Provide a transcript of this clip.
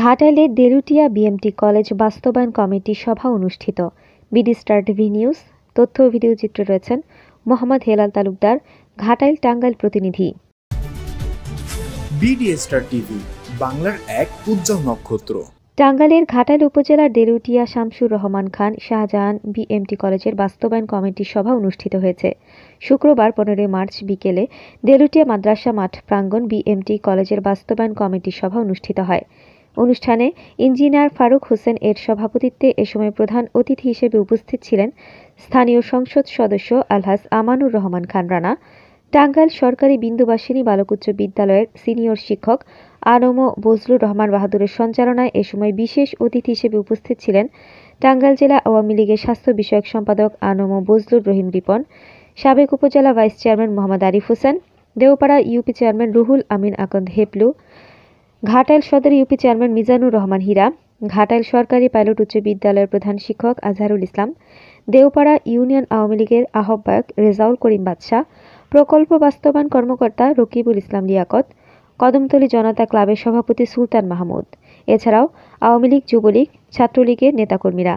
ঘাটাইলে Derutia BMT college বাস্তবায়ন কমিটি সভা অনুষ্ঠিত বিডি স্টার টিভি নিউজ তথ্য ভিডিও চিত্রে রয়েছেন মোহাম্মদ হেলাল তালুকদার ঘাটাইল টাঙ্গাইল প্রতিনিধি বাংলার এক উজ্জ্বল নক্ষত্র টাঙ্গাইলের ঘাটাইল উপজেলার দেরুটিয়া শামসুর রহমান খান শাহজাহান বিএমটি কলেজের বাস্তবায়ন কমিটির সভা অনুষ্ঠিত হয়েছে শুক্রবার পনেরোই মার্চ বিকেলে দেলুটিয়া মাদ্রাসা মাঠ প্রাঙ্গণ বিএমটি কলেজের বাস্তবায়ন কমিটির সভা অনুষ্ঠিত হয় অনুষ্ঠানে ইঞ্জিনিয়ার ফারুক হোসেন এর সভাপতিত্বে এ সময় প্রধান অতিথি হিসেবে উপস্থিত ছিলেন স্থানীয় সংসদ সদস্য আলহাস আমানুর রহমান খান রানা টাঙ্গাইল সরকারি বিন্দুবাসিনী বালক উচ্চ বিদ্যালয়ের সিনিয়র শিক্ষক আনম বজলুর রহমান বাহাদুরের সঞ্চালনায় এ সময় বিশেষ অতিথি হিসেবে উপস্থিত ছিলেন টাঙ্গাইল জেলা আওয়ামী লীগের স্বাস্থ্য বিষয়ক সম্পাদক আনম বজলুর রহিম রিপন সাবেক upazila vice chairman Mohammad Arif Hossain Deopara UP chairman Ruhul Amin Akanda Heplu Ghatail Sadar UP chairman Mizanur Rahman Hira Ghatail সরকারি পাইলট উচ্চ বিদ্যালয়ের প্রধান শিক্ষক আজহারুল ইসলাম দেওপাড়া ইউনিয়ন আওয়ামী লীগের আহ্বায়ক রেজাউল করিম বাদশাহ প্রকল্প বাস্তবায়ন কর্মকর্তা রকিবুল ইসলাম লিয়াকত কদমতলী জনতা ক্লাবের সভাপতি সুলতান মাহমুদ এছাড়াও আওয়ামী লীগ যুবলীগ ছাত্রলীগের নেতাকর্মীরা